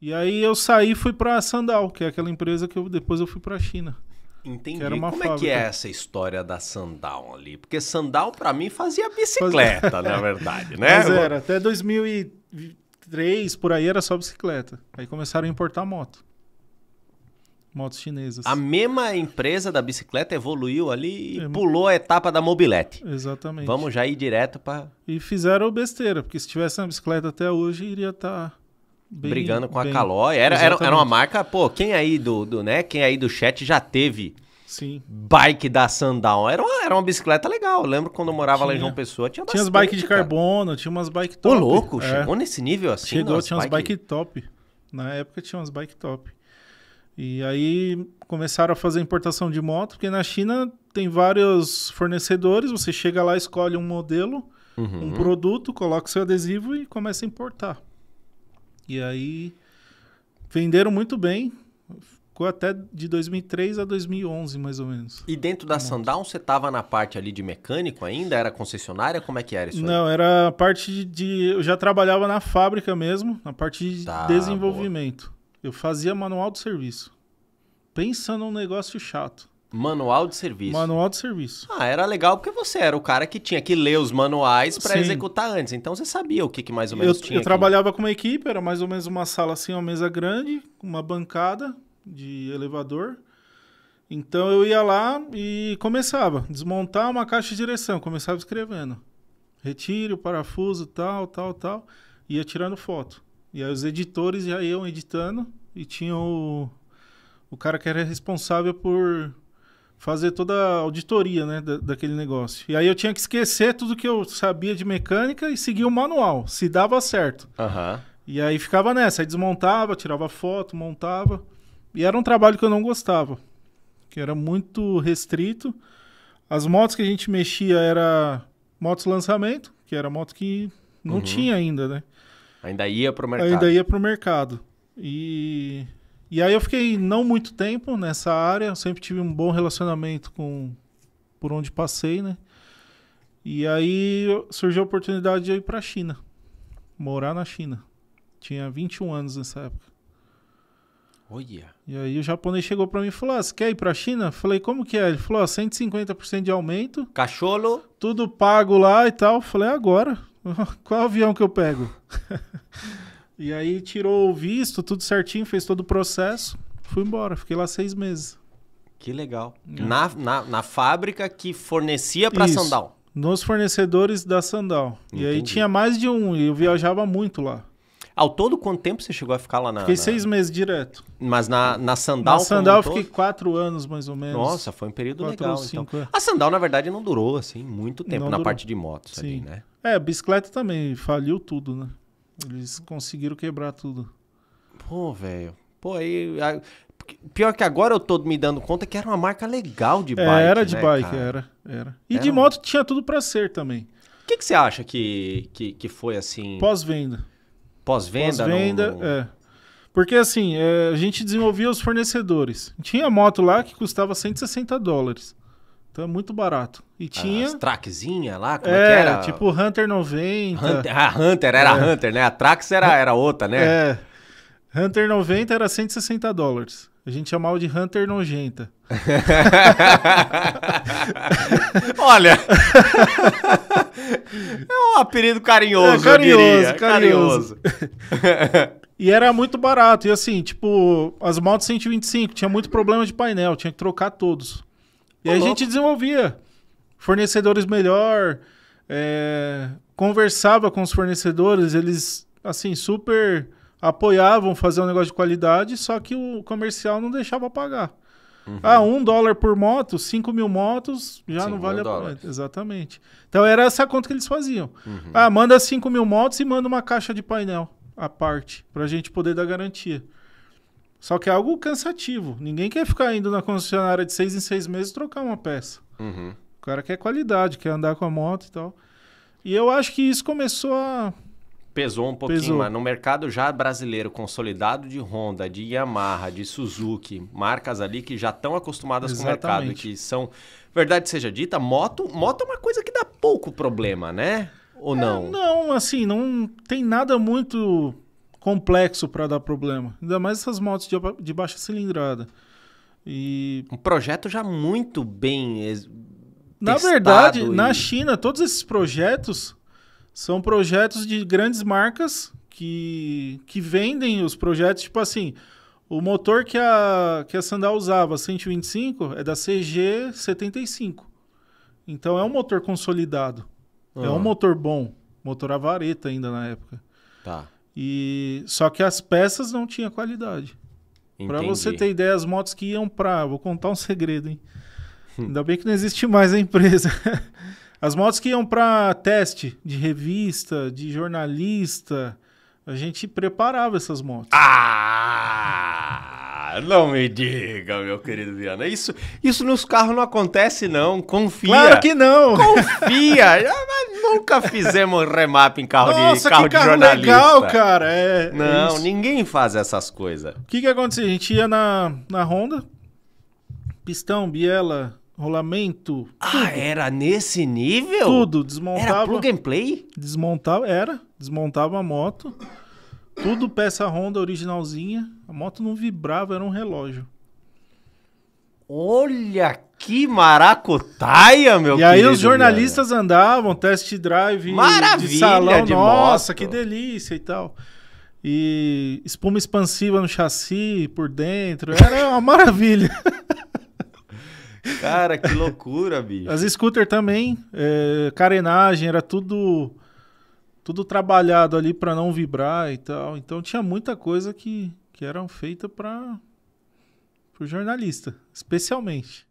E aí eu saí e fui pra Sandal, que é aquela empresa que eu, depois eu fui pra China. Entendi. Como fábrica. é que é essa história da Sandal ali? Porque Sandal para mim fazia bicicleta, na verdade, né? Mas era, até 2003, por aí era só bicicleta. Aí começaram a importar moto. Motos chinesas. A mesma empresa da bicicleta evoluiu ali e é... pulou a etapa da mobilete. Exatamente. Vamos já ir direto para E fizeram besteira, porque se tivesse na bicicleta até hoje, iria estar tá Bem, brigando com bem, a Calói. Era, era era, uma marca, pô, quem aí do, do, né? Quem aí do chat já teve Sim. bike da Sundown? Era uma, era uma bicicleta legal. Eu lembro quando eu morava tinha. lá em João Pessoa, tinha bastante. Tinha as bikes de carbono, tinha umas bike top. Ô, louco, é. chegou nesse nível assim? Chegou, tinha bike... umas bike top. Na época tinha umas bike top. E aí começaram a fazer importação de moto, porque na China tem vários fornecedores, você chega lá, escolhe um modelo, uhum. um produto, coloca seu adesivo e começa a importar. E aí venderam muito bem. Ficou até de 2003 a 2011, mais ou menos. E dentro da Sandown, você estava na parte ali de mecânico ainda? Era concessionária? Como é que era isso Não, era a parte de... Eu já trabalhava na fábrica mesmo, na parte de tá, desenvolvimento. Boa. Eu fazia manual do serviço. Pensa num negócio chato. Manual de serviço. Manual de serviço. Ah, era legal porque você era o cara que tinha que ler os manuais para executar antes. Então você sabia o que, que mais ou menos eu, tinha. Eu trabalhava com uma equipe, era mais ou menos uma sala assim, uma mesa grande, uma bancada de elevador. Então eu ia lá e começava desmontar uma caixa de direção, começava escrevendo. Retire o parafuso, tal, tal, tal. Ia tirando foto. E aí os editores já iam editando e tinha o, o cara que era responsável por fazer toda a auditoria né, da, daquele negócio. E aí eu tinha que esquecer tudo que eu sabia de mecânica e seguir o manual, se dava certo. Uhum. E aí ficava nessa, aí desmontava, tirava foto, montava. E era um trabalho que eu não gostava, que era muito restrito. As motos que a gente mexia era motos lançamento, que era moto que não uhum. tinha ainda, né? Ainda ia para o mercado. Ainda ia para o mercado. E e aí eu fiquei não muito tempo nessa área, eu sempre tive um bom relacionamento com por onde passei, né? E aí surgiu a oportunidade de ir para a China, morar na China. Tinha 21 anos nessa época. Olha. Yeah. E aí o japonês chegou para mim e falou: ah, "Você quer ir para a China?" Falei: "Como que é?" Ele falou: ah, "150% de aumento, cachorro, tudo pago lá e tal". Falei: "Agora. Qual avião que eu pego?" E aí tirou o visto, tudo certinho, fez todo o processo. Fui embora, fiquei lá seis meses. Que legal. É. Na, na, na, fábrica que fornecia para Sandal. Nos fornecedores da Sandal. Entendi. E aí tinha mais de um, e eu viajava muito lá. Ao todo, quanto tempo você chegou a ficar lá na. Fiquei na... seis meses direto. Mas na, na Sandal. Na Sandal eu fiquei quatro anos, mais ou menos. Nossa, foi um período quatro legal. Então. Cinco, então. A Sandal, na verdade, não durou assim muito tempo não na durou. parte de motos Sim. ali, né? É, bicicleta também, faliu tudo, né? Eles conseguiram quebrar tudo. Pô, velho. Pô, aí. A... Pior que agora eu tô me dando conta que era uma marca legal de é, bike. É, era de né, bike, cara? era, era. E era de moto um... tinha tudo para ser também. O que, que você acha que, que, que foi assim? Pós-venda. Pós-venda? Pós-venda, é. Porque assim, é, a gente desenvolvia os fornecedores. Tinha moto lá que custava 160 dólares. Então é muito barato. E tinha. As traquezinha lá, como é, é era? Tipo Hunter 90. Hunter, ah, Hunter era é. Hunter, né? A Trax era, era outra, né? É. Hunter 90 era 160 dólares. A gente chamava de Hunter nojenta. Olha! é um apelido carinhoso, é, carinhoso, carinhoso. carinhoso. e era muito barato. E assim, tipo, as motos 125 tinha muito problema de painel, tinha que trocar todos. E aí a gente desenvolvia fornecedores melhor, é, conversava com os fornecedores, eles, assim, super apoiavam fazer um negócio de qualidade, só que o comercial não deixava pagar. Uhum. Ah, um dólar por moto, cinco mil motos, já cinco não vale a pena. Exatamente. Então era essa conta que eles faziam. Uhum. Ah, manda cinco mil motos e manda uma caixa de painel à parte, para a gente poder dar garantia. Só que é algo cansativo. Ninguém quer ficar indo na concessionária de seis em seis meses trocar uma peça. Uhum. O cara quer qualidade, quer andar com a moto e tal. E eu acho que isso começou a. Pesou um pouquinho, Pesou. mas no mercado já brasileiro consolidado de Honda, de Yamaha, de Suzuki, marcas ali que já estão acostumadas Exatamente. com o mercado, que são. Verdade seja dita, moto, moto é uma coisa que dá pouco problema, né? Ou é, não? Não, assim, não tem nada muito complexo para dar problema. Ainda mais essas motos de, de baixa cilindrada. E... Um projeto já muito bem. Na verdade, e... na China, todos esses projetos são projetos de grandes marcas que, que vendem os projetos, tipo assim. O motor que a, que a Sandal usava, 125, é da CG75. Então é um motor consolidado. É um ah. motor bom. Motor vareta ainda na época. Tá. E só que as peças não tinham qualidade. Para você ter ideia, as motos que iam para, vou contar um segredo, hein. Ainda bem que não existe mais a empresa. As motos que iam para teste de revista, de jornalista, a gente preparava essas motos. Ah! não me diga, meu querido Viana. Isso, isso nos carros não acontece, não. Confia. Claro que não. Confia. Nunca fizemos remap em carro Nossa, de carro que de jornalista. legal, cara. É, é não, é ninguém faz essas coisas. O que que A gente ia na, na Honda, pistão, biela, rolamento. Ah, era nesse nível? Tudo, desmontava. Era plug and play? Desmontava, era. Desmontava a moto. Tudo peça Honda originalzinha. A moto não vibrava, era um relógio. Olha que maracutaia, meu E aí os jornalistas andavam, test drive Maravilha de salão, de nossa, moto. que delícia e tal. E espuma expansiva no chassi por dentro, era uma maravilha. Cara, que loucura, bicho. As scooter também, é, carenagem, era tudo tudo trabalhado ali para não vibrar e tal. Então tinha muita coisa que, que eram feita para o jornalista, especialmente.